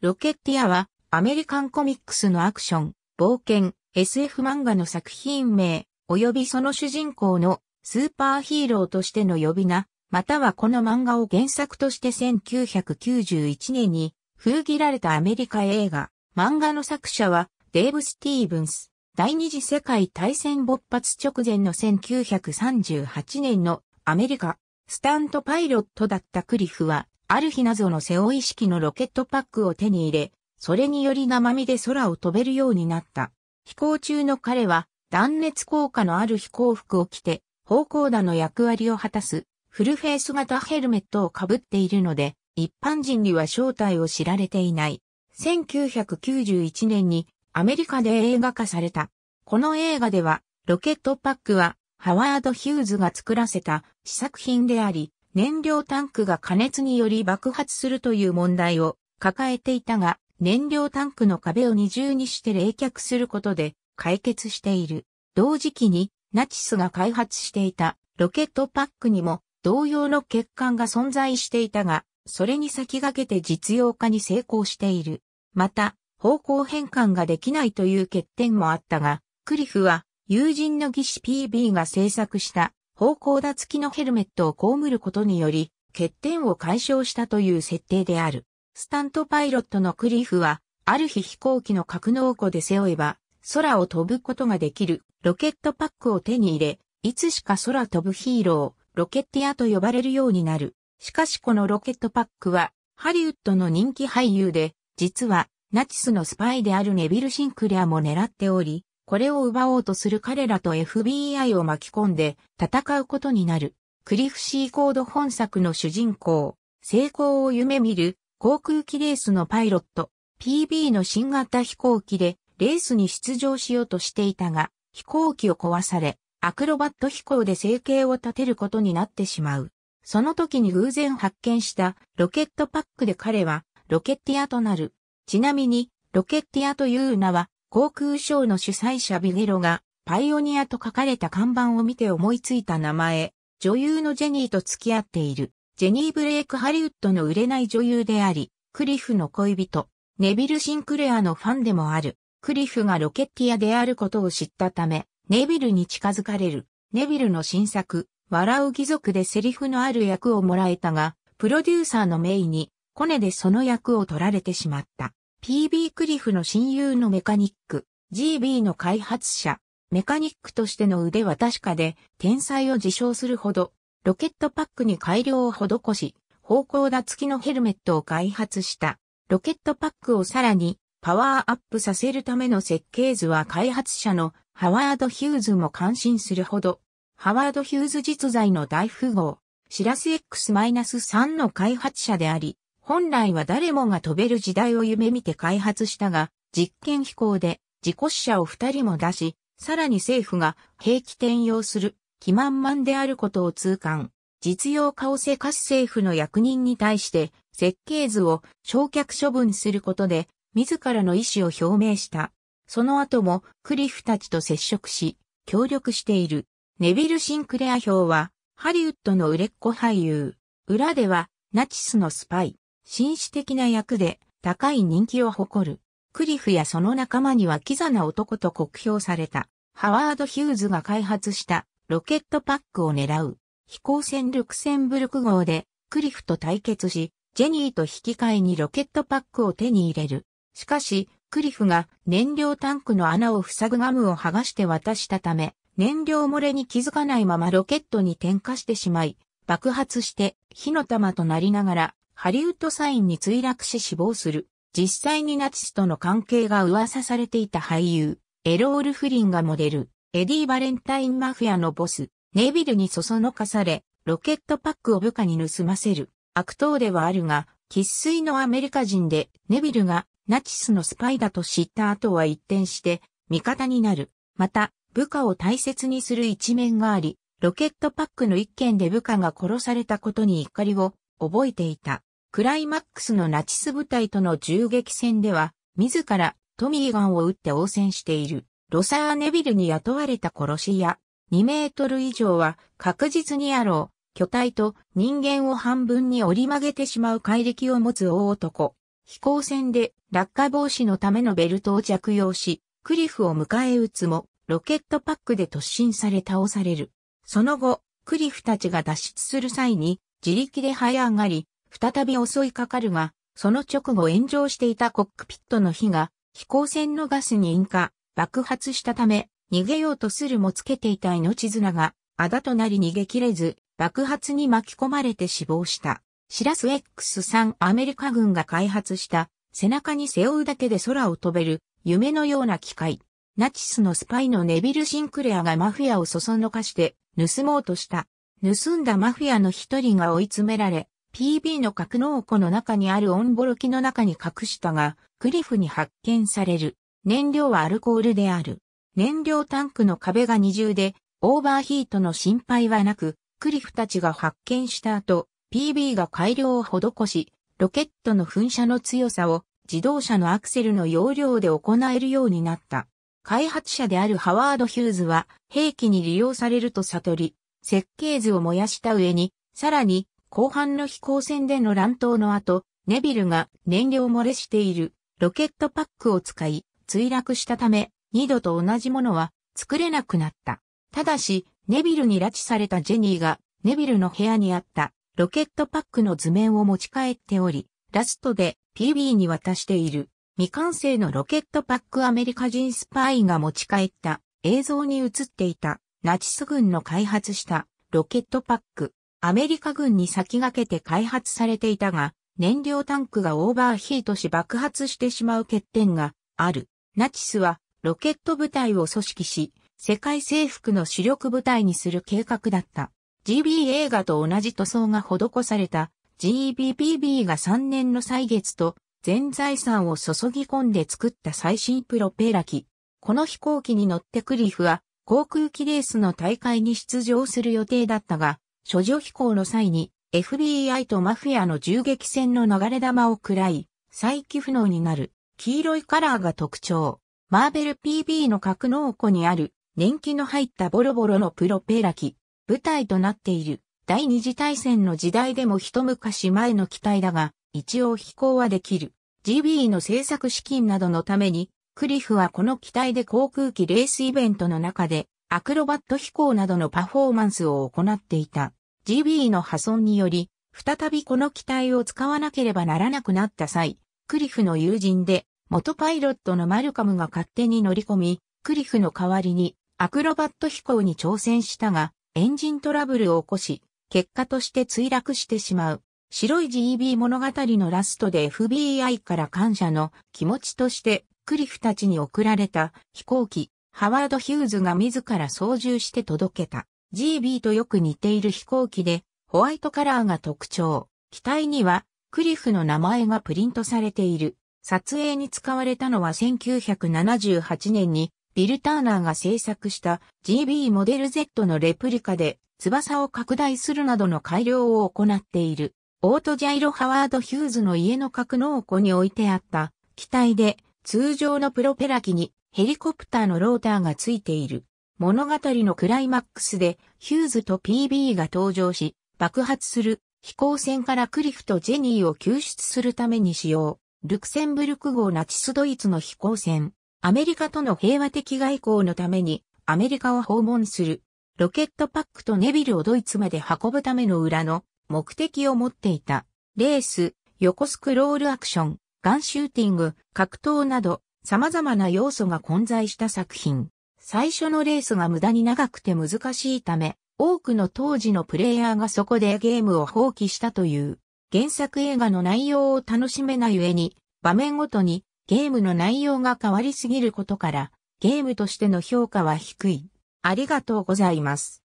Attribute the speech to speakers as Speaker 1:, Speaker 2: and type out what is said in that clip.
Speaker 1: ロケッティアはアメリカンコミックスのアクション、冒険、SF 漫画の作品名、及びその主人公のスーパーヒーローとしての呼び名、またはこの漫画を原作として1991年に封切られたアメリカ映画。漫画の作者はデーブ・スティーブンス。第二次世界大戦勃発直前の1938年のアメリカ、スタントパイロットだったクリフはある日謎の背負い式のロケットパックを手に入れ、それにより生身で空を飛べるようになった。飛行中の彼は断熱効果のある飛行服を着て、方向打の役割を果たすフルフェイス型ヘルメットをかぶっているので、一般人には正体を知られていない。1991年にアメリカで映画化された。この映画では、ロケットパックはハワード・ヒューズが作らせた試作品であり、燃料タンクが加熱により爆発するという問題を抱えていたが、燃料タンクの壁を二重にして冷却することで解決している。同時期にナチスが開発していたロケットパックにも同様の欠陥が存在していたが、それに先駆けて実用化に成功している。また、方向変換ができないという欠点もあったが、クリフは友人の技師 PB が制作した方向打付きのヘルメットを被ることにより、欠点を解消したという設定である。スタントパイロットのクリーフは、ある日飛行機の格納庫で背負えば、空を飛ぶことができるロケットパックを手に入れ、いつしか空飛ぶヒーロー、ロケッティアと呼ばれるようになる。しかしこのロケットパックは、ハリウッドの人気俳優で、実は、ナチスのスパイであるネビル・シンクレアも狙っており、これを奪おうとする彼らと FBI を巻き込んで戦うことになる。クリフシーコード本作の主人公、成功を夢見る航空機レースのパイロット、PB の新型飛行機でレースに出場しようとしていたが、飛行機を壊され、アクロバット飛行で生計を立てることになってしまう。その時に偶然発見したロケットパックで彼はロケッティアとなる。ちなみに、ロケッティアという名は航空ショーの主催者ビゲロが、パイオニアと書かれた看板を見て思いついた名前、女優のジェニーと付き合っている、ジェニー・ブレイク・ハリウッドの売れない女優であり、クリフの恋人、ネビル・シンクレアのファンでもある、クリフがロケッティアであることを知ったため、ネビルに近づかれる。ネビルの新作、笑う義族でセリフのある役をもらえたが、プロデューサーのメイに、コネでその役を取られてしまった。PB クリフの親友のメカニック、GB の開発者、メカニックとしての腕は確かで、天才を自称するほど、ロケットパックに改良を施し、方向打付きのヘルメットを開発した。ロケットパックをさらにパワーアップさせるための設計図は開発者のハワード・ヒューズも関心するほど、ハワード・ヒューズ実在の大富豪、シラス X-3 の開発者であり、本来は誰もが飛べる時代を夢見て開発したが、実験飛行で事故死者を2人も出し、さらに政府が兵器転用する気満々であることを痛感。実用化をせかし政府の役人に対して設計図を焼却処分することで自らの意思を表明した。その後もクリフたちと接触し、協力している。ネビル・シンクレア表はハリウッドの売れっ子俳優。裏ではナチスのスパイ。紳士的な役で高い人気を誇る。クリフやその仲間にはキザな男と酷評された。ハワード・ヒューズが開発したロケットパックを狙う飛行船ルクセンブルク号でクリフと対決し、ジェニーと引き換えにロケットパックを手に入れる。しかし、クリフが燃料タンクの穴を塞ぐガムを剥がして渡したため、燃料漏れに気づかないままロケットに点火してしまい、爆発して火の玉となりながらハリウッドサインに墜落し死亡する。実際にナチスとの関係が噂されていた俳優、エロール・フリンがモデル、エディ・バレンタイン・マフィアのボス、ネビルにそそのかされ、ロケットパックを部下に盗ませる。悪党ではあるが、喫水のアメリカ人で、ネビルがナチスのスパイだと知った後は一転して、味方になる。また、部下を大切にする一面があり、ロケットパックの一件で部下が殺されたことに怒りを覚えていた。クライマックスのナチス部隊との銃撃戦では、自らトミーガンを撃って応戦している、ロサーネビルに雇われた殺し屋、2メートル以上は確実にあろう、巨体と人間を半分に折り曲げてしまう怪力を持つ大男。飛行船で落下防止のためのベルトを着用し、クリフを迎え撃つも、ロケットパックで突進され倒される。その後、クリフたちが脱出する際に、自力で這い上がり、再び襲いかかるが、その直後炎上していたコックピットの火が飛行船のガスに引火、爆発したため、逃げようとするもつけていた命綱が、あだとなり逃げ切れず、爆発に巻き込まれて死亡した。シラス X3 アメリカ軍が開発した、背中に背負うだけで空を飛べる、夢のような機械。ナチスのスパイのネビル・シンクレアがマフィアをそそのかして、盗もうとした。盗んだマフィアの一人が追い詰められ、PB の格納庫の中にあるオンボロ機の中に隠したが、クリフに発見される。燃料はアルコールである。燃料タンクの壁が二重で、オーバーヒートの心配はなく、クリフたちが発見した後、PB が改良を施し、ロケットの噴射の強さを自動車のアクセルの容量で行えるようになった。開発者であるハワード・ヒューズは兵器に利用されると悟り、設計図を燃やした上に、さらに後半の飛行船での乱闘の後、ネビルが燃料漏れしているロケットパックを使い墜落したため二度と同じものは作れなくなった。ただし、ネビルに拉致されたジェニーがネビルの部屋にあったロケットパックの図面を持ち帰っており、ラストで PB に渡している未完成のロケットパックアメリカ人スパイが持ち帰った映像に映っていたナチス軍の開発したロケットパック。アメリカ軍に先駆けて開発されていたが、燃料タンクがオーバーヒートし爆発してしまう欠点がある。ナチスはロケット部隊を組織し、世界征服の主力部隊にする計画だった。GB 映画と同じ塗装が施された GBBB が3年の歳月と全財産を注ぎ込んで作った最新プロペラ機。この飛行機に乗ってクリフは航空機レースの大会に出場する予定だったが、処女飛行の際に FBI とマフィアの銃撃戦の流れ弾を喰らい、再起不能になる黄色いカラーが特徴。マーベル PB の格納庫にある年季の入ったボロボロのプロペラ機、舞台となっている第二次大戦の時代でも一昔前の機体だが、一応飛行はできる。GB の制作資金などのために、クリフはこの機体で航空機レースイベントの中で、アクロバット飛行などのパフォーマンスを行っていた。g b の破損により、再びこの機体を使わなければならなくなった際、クリフの友人で、元パイロットのマルカムが勝手に乗り込み、クリフの代わりにアクロバット飛行に挑戦したが、エンジントラブルを起こし、結果として墜落してしまう。白い GB 物語のラストで FBI から感謝の気持ちとしてクリフたちに送られた飛行機、ハワード・ヒューズが自ら操縦して届けた。GB とよく似ている飛行機で、ホワイトカラーが特徴。機体には、クリフの名前がプリントされている。撮影に使われたのは1978年に、ビル・ターナーが制作した GB モデル Z のレプリカで、翼を拡大するなどの改良を行っている。オートジャイロ・ハワード・ヒューズの家の格納庫に置いてあった機体で、通常のプロペラ機にヘリコプターのローターがついている。物語のクライマックスでヒューズと PB が登場し、爆発する飛行船からクリフとジェニーを救出するために使用。ルクセンブルク号ナチスドイツの飛行船。アメリカとの平和的外交のためにアメリカを訪問する。ロケットパックとネビルをドイツまで運ぶための裏の目的を持っていた。レース、横スクロールアクション、ガンシューティング、格闘など様々な要素が混在した作品。最初のレースが無駄に長くて難しいため、多くの当時のプレイヤーがそこでゲームを放棄したという、原作映画の内容を楽しめない上に、場面ごとにゲームの内容が変わりすぎることから、ゲームとしての評価は低い。ありがとうございます。